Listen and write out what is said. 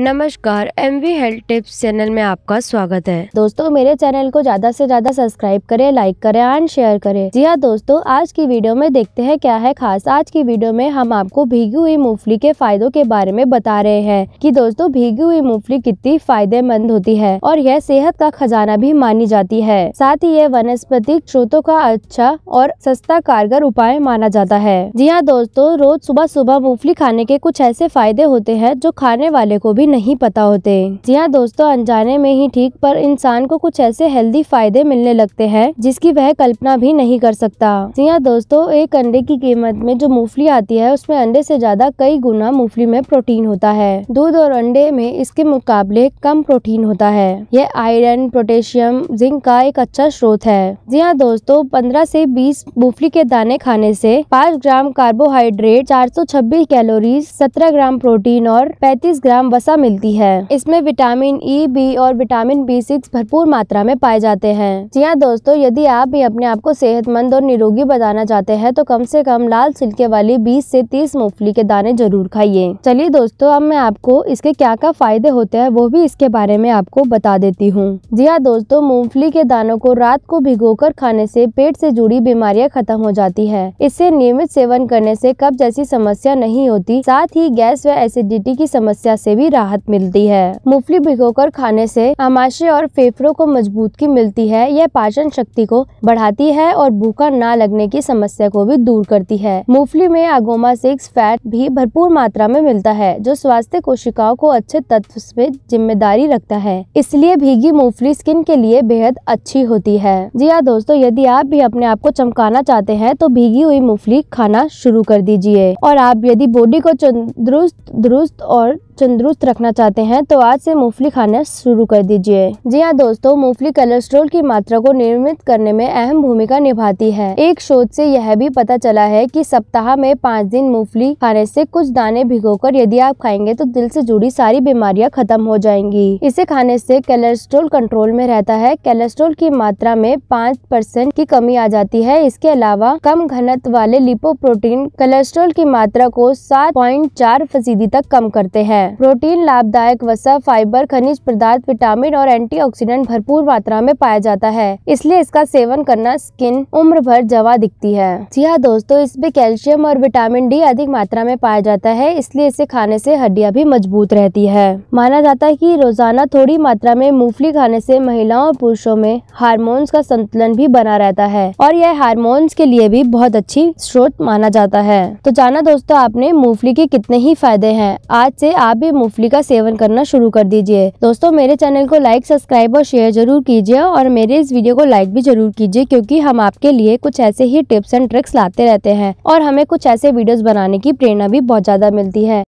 नमस्कार M V health tips channel में आपका स्वागत है दोस्तों मेरे चैनल को ज्यादा से ज्यादा सब्सक्राइब करें लाइक करें एंड शेयर करें जी हाँ दोस्तों आज की वीडियो में देखते हैं क्या है खास आज की वीडियो में हम आपको भीगी हुई मूंगफली के फायदों के बारे में बता रहे हैं कि दोस्तों भीगी हुई मूंगफली कितनी फायदेमंद होती है और यह सेहत का खजाना भी मानी जाती है साथ ही यह वनस्पति स्रोतों का अच्छा और सस्ता कारगर उपाय माना जाता है जी हाँ दोस्तों रोज सुबह सुबह मूंगफली खाने के कुछ ऐसे फायदे होते हैं जो खाने वाले को भी नहीं पता होते जी हाँ दोस्तों अनजाने में ही ठीक पर इंसान को कुछ ऐसे हेल्दी फायदे मिलने लगते हैं जिसकी वह कल्पना भी नहीं कर सकता जी हाँ दोस्तों एक अंडे की कीमत में जो मूंगफली आती है उसमें अंडे से ज्यादा कई गुना मूफली में प्रोटीन होता है दूध और अंडे में इसके मुकाबले कम प्रोटीन होता है यह आयरन पोटेशियम जिंक का एक अच्छा स्रोत है जी हाँ दोस्तों पंद्रह से बीस मूफली के दाने खाने से पाँच gram carbohydrate 426 calories 17 gram protein और 35 ग्राम वसा मिलती है इसमें विटामिन ई e, बी और विटामिन बी सिक्स भरपूर मात्रा में पाए जाते हैं जी हाँ दोस्तों यदि आप भी अपने आप को सेहतमंद और निरोगी बनाना चाहते हैं तो कम से कम लाल सिल्के वाली 20 से 30 मूंगफली के दाने जरूर खाइए चलिए दोस्तों अब मैं आपको इसके क्या क्या फायदे होते हैं वो भी इसके बारे में आपको बता देती हूँ जी हाँ दोस्तों मूंगफली के दानों को रात को भिगो खाने से पेट से जुड़ी बीमारियाँ खत्म हो जाती है इससे नियमित सेवन करने से कब जैसी समस्या नहीं होती साथ ही गैस व एसिडिटी की समस्या से भी राहत राहत मिलती है मूंगफली भिगोकर खाने से आमाशय और फेफड़ों को मजबूती मिलती है यह पाचन शक्ति को बढ़ाती है और भूखा न लगने की समस्या को भी दूर करती है मूंगफली में आगोमा सिक्स फैट भी भरपूर मात्रा में मिलता है जो स्वास्थ्य कोशिकाओं को अच्छे तत्व में जिम्मेदारी रखता है इसलिए भीगी मूंगफली स्किन के लिए बेहद अच्छी होती है जी हाँ दोस्तों यदि आप भी अपने आप को चमकाना चाहते हैं तो भीगी हुई मूंगफली खाना शुरू कर दीजिए और आप यदि बॉडी को दुरुस्त दुरुस्त और तंदुरुस्त रखना चाहते हैं तो आज से मूंगफली खाना शुरू कर दीजिए जी हाँ दोस्तों मूंगफली कोलेस्ट्रोल की मात्रा को नियमित करने में अहम भूमिका निभाती है एक शोध से यह भी पता चला है कि सप्ताह में पाँच दिन मूंगफली खाने से कुछ दाने भिगोकर यदि आप खाएंगे तो दिल से जुड़ी सारी बीमारियाँ खत्म हो जाएंगी इसे खाने से कोलेस्ट्रोल कंट्रोल में रहता है कोलेस्ट्रोल की मात्रा में पाँच परसेंट की कमी आ जाती है इसके अलावा कम घनत वाले प्रोटीन कोलेस्ट्रोल की मात्रा को सात पॉइंट चार फीसदी तक कम करते हैं प्रोटीन लाभदायक वसा फाइबर खनिज पदार्थ विटामिन और एंटीऑक्सीडेंट भरपूर मात्रा में पाया जाता है इसलिए इसका सेवन करना स्किन उम्र भर जवा दिखती है जी हाँ दोस्तों इसमें कैल्शियम और विटामिन डी अधिक मात्रा में पाया जाता है इसलिए इसे खाने से हड्डियां भी मजबूत रहती है माना जाता है कि रोजाना थोड़ी मात्रा में मूंगफली खाने से महिलाओं और पुरुषों में हार्मोन्स का संतुलन भी बना रहता है और यह हार्मोन्स के लिए भी बहुत अच्छी स्रोत माना जाता है तो जाना दोस्तों आपने मूंगफली के कितने ही फायदे हैं आज से आप भी मूंगफली का सेवन करना शुरू कर दीजिए दोस्तों मेरे चैनल को लाइक सब्सक्राइब और शेयर जरूर कीजिए और मेरे इस वीडियो को लाइक भी जरूर कीजिए क्योंकि हम आपके लिए कुछ ऐसे ही टिप्स एंड ट्रिक्स लाते रहते हैं और हमें कुछ ऐसे वीडियोस बनाने की प्रेरणा भी बहुत ज्यादा मिलती है